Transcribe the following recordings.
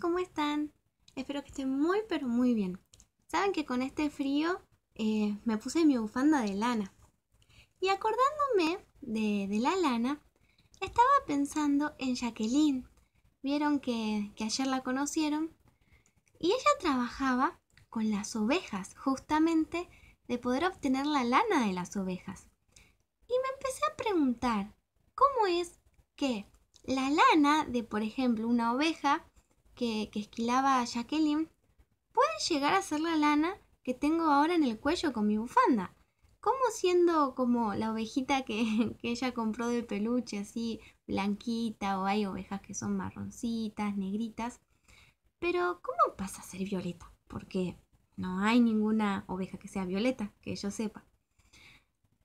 ¿cómo están? Espero que estén muy pero muy bien. Saben que con este frío eh, me puse mi bufanda de lana. Y acordándome de, la lana, estaba pensando en Jacqueline. Vieron que ayer la conocieron. Y ella trabajaba con las ovejas, justamente de poder obtener la lana de las ovejas. Y me empecé a preguntar, ¿cómo es que la lana de, por ejemplo, una oveja que, esquilaba Jacqueline puede llegar a ser la lana que tengo ahora en el cuello con mi bufanda. Como siendo como la ovejita que, ella compró de peluche, así blanquita, o hay ovejas que son marroncitas, negritas. Pero, ¿cómo pasa a ser violeta? Porque no hay ninguna oveja que sea violeta, que yo sepa.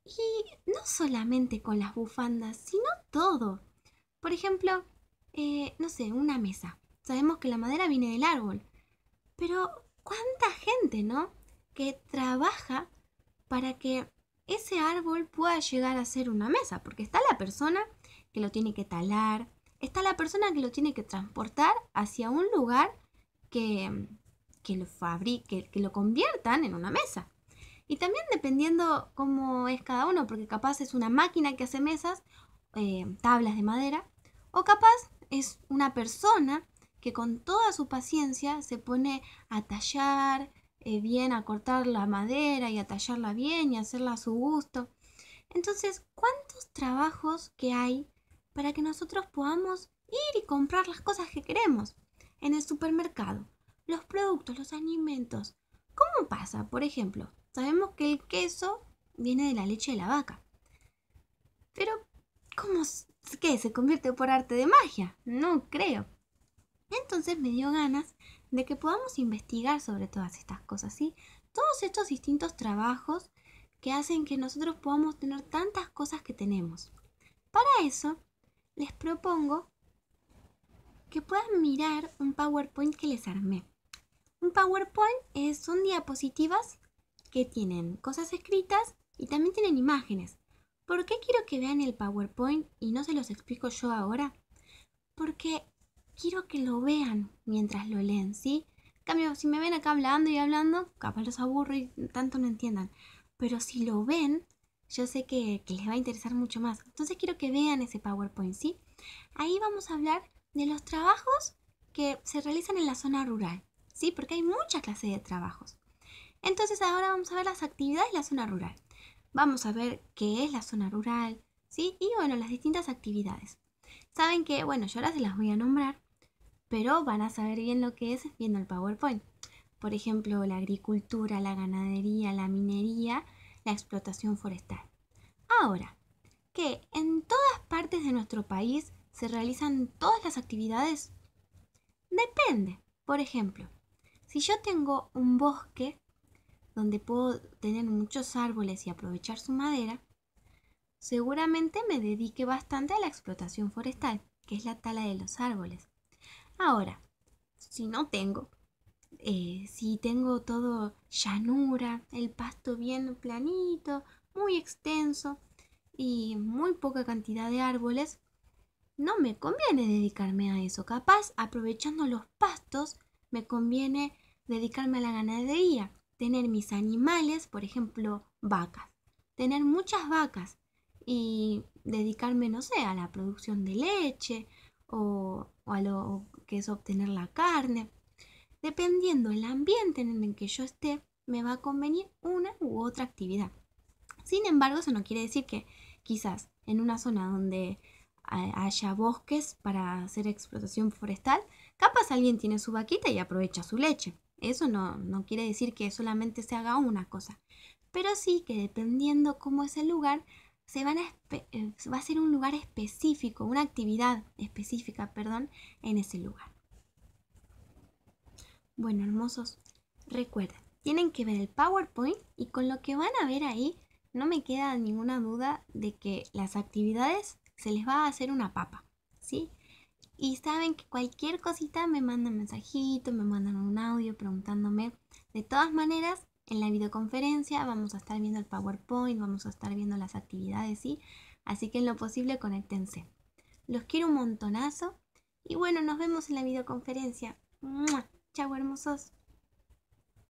Y no solamente con las bufandas, sino todo. Por ejemplo, eh, no sé, una mesa. Sabemos que la madera viene del árbol. Pero, ¿cuánta gente, no? Que trabaja para que ese árbol pueda llegar a ser una mesa, porque está la persona que lo tiene que talar, está la persona que lo tiene que transportar hacia un lugar que, lo fabrique, que lo conviertan en una mesa. Y también dependiendo cómo es cada uno, porque capaz es una máquina que hace mesas, eh, tablas de madera, o capaz es una persona que con toda su paciencia se pone a tallar eh, bien, a cortar la madera y a tallarla bien y hacerla a su gusto. Entonces, ¿cuántos trabajos que hay para que nosotros podamos ir y comprar las cosas que queremos en el supermercado? Los productos, los alimentos. ¿Cómo pasa? Por ejemplo, sabemos que el queso viene de la leche de la vaca. Pero, ¿cómo? que ¿Se convierte por arte de magia? No creo. Entonces me dio ganas de que podamos investigar sobre todas estas cosas, ¿sí? Todos estos distintos trabajos que hacen que nosotros podamos tener tantas cosas que tenemos. Para eso, les propongo que puedan mirar un PowerPoint que les armé. Un PowerPoint es, son diapositivas que tienen cosas escritas y también tienen imágenes. ¿Por qué quiero que vean el PowerPoint y no se los explico yo ahora? Porque quiero que lo vean mientras lo leen, ¿sí? En cambio, si me ven acá hablando y hablando, capaz los aburro y tanto no entiendan. Pero si lo ven, yo sé que, que les va a interesar mucho más. Entonces quiero que vean ese PowerPoint, ¿sí? Ahí vamos a hablar de los trabajos que se realizan en la zona rural, ¿sí? Porque hay muchas clases de trabajos. Entonces ahora vamos a ver las actividades de la zona rural. Vamos a ver qué es la zona rural, ¿sí? Y bueno, las distintas actividades. Saben que, bueno, yo ahora se las voy a nombrar, pero van a saber bien lo que es viendo el PowerPoint. Por ejemplo, la agricultura, la ganadería, la minería, la explotación forestal. Ahora, que en todas partes de nuestro país se realizan todas las actividades? Depende. Por ejemplo, si yo tengo un bosque donde puedo tener muchos árboles y aprovechar su madera, seguramente me dedique bastante a la explotación forestal, que es la tala de los árboles. Ahora, si no tengo, eh, si tengo todo llanura, el pasto bien planito, muy extenso y muy poca cantidad de árboles, no me conviene dedicarme a eso. Capaz, aprovechando los pastos, me conviene dedicarme a la ganadería, tener mis animales, por ejemplo, vacas, tener muchas vacas y dedicarme, no sé, a la producción de leche, o, a lo que es obtener la carne. Dependiendo el ambiente en el que yo esté, me va a convenir una u otra actividad. Sin embargo, eso no quiere decir que quizás en una zona donde haya bosques para hacer explotación forestal, capaz alguien tiene su vaquita y aprovecha su leche. Eso no, no quiere decir que solamente se haga una cosa, pero sí que dependiendo cómo es el lugar, se van a eh, va a ser un lugar específico, una actividad específica, perdón, en ese lugar. Bueno, hermosos, recuerden, tienen que ver el PowerPoint y con lo que van a ver ahí no me queda ninguna duda de que las actividades se les va a hacer una papa, ¿sí? Y saben que cualquier cosita me mandan mensajito, me mandan un audio preguntándome. De todas maneras, en la videoconferencia, vamos a estar viendo el PowerPoint, vamos a estar viendo las actividades, ¿sí? Así que en lo posible conéctense. Los quiero un montonazo y bueno, nos vemos en la videoconferencia. Chau hermosos.